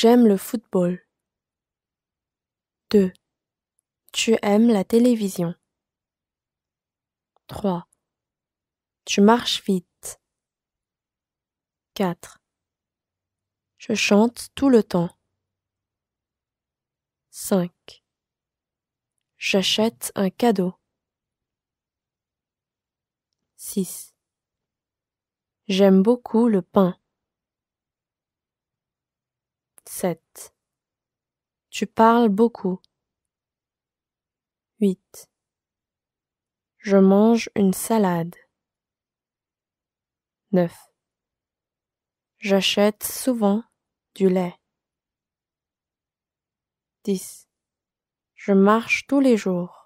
J'aime le football. 2. Tu aimes la télévision. 3. Tu marches vite. 4. Je chante tout le temps. 5. J'achète un cadeau. 6. J'aime beaucoup le pain. 7. Tu parles beaucoup. 8. Je mange une salade. 9. J'achète souvent du lait. 10. Je marche tous les jours.